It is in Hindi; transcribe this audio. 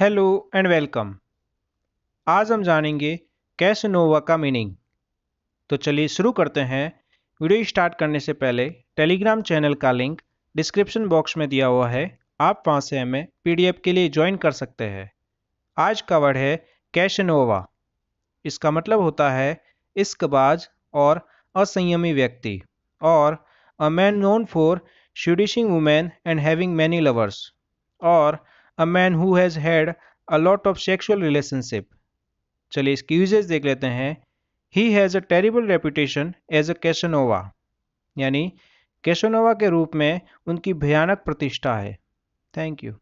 हेलो एंड वेलकम आज हम जानेंगे कैसनोवा का मीनिंग तो चलिए शुरू करते हैं वीडियो स्टार्ट करने से पहले टेलीग्राम चैनल का लिंक डिस्क्रिप्शन बॉक्स में दिया हुआ है आप वहां से हमें पीडीएफ के लिए ज्वाइन कर सकते हैं आज का वर्ड है कैशनोवा इसका मतलब होता है इश्कबाज और असंयमी व्यक्ति और a man known for seducing women and having many lovers और a man who has had a lot of sexual relationship चलिए इसकी यूजेज देख लेते हैं he has a terrible reputation as a casanova यानी कैशनोवा के रूप में उनकी भयानक प्रतिष्ठा है थैंक यू